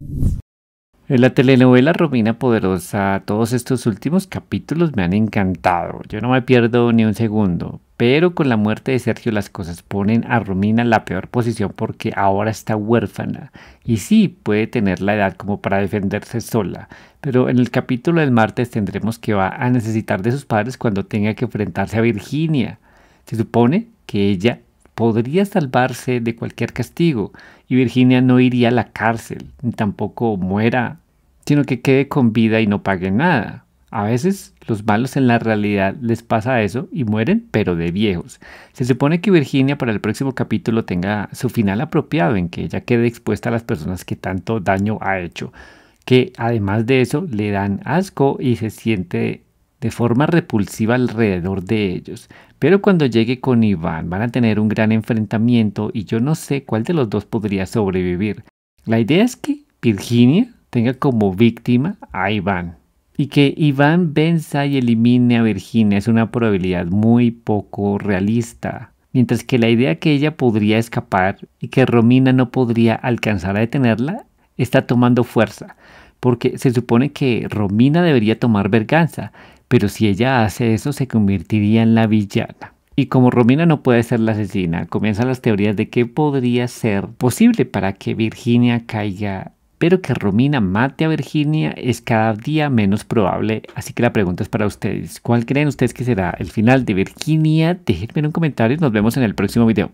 En La telenovela Romina Poderosa, todos estos últimos capítulos me han encantado, yo no me pierdo ni un segundo, pero con la muerte de Sergio las cosas ponen a Romina en la peor posición porque ahora está huérfana y sí puede tener la edad como para defenderse sola, pero en el capítulo del martes tendremos que va a necesitar de sus padres cuando tenga que enfrentarse a Virginia. Se supone que ella podría salvarse de cualquier castigo y Virginia no iría a la cárcel, ni tampoco muera, sino que quede con vida y no pague nada. A veces los malos en la realidad les pasa eso y mueren, pero de viejos. Se supone que Virginia para el próximo capítulo tenga su final apropiado en que ella quede expuesta a las personas que tanto daño ha hecho, que además de eso le dan asco y se siente de forma repulsiva alrededor de ellos. Pero cuando llegue con Iván van a tener un gran enfrentamiento y yo no sé cuál de los dos podría sobrevivir. La idea es que Virginia tenga como víctima a Iván. Y que Iván venza y elimine a Virginia es una probabilidad muy poco realista. Mientras que la idea que ella podría escapar y que Romina no podría alcanzar a detenerla está tomando fuerza. Porque se supone que Romina debería tomar venganza pero si ella hace eso se convertiría en la villana. Y como Romina no puede ser la asesina, comienzan las teorías de qué podría ser posible para que Virginia caiga. Pero que Romina mate a Virginia es cada día menos probable. Así que la pregunta es para ustedes. ¿Cuál creen ustedes que será el final de Virginia? Déjenme en un comentario y nos vemos en el próximo video.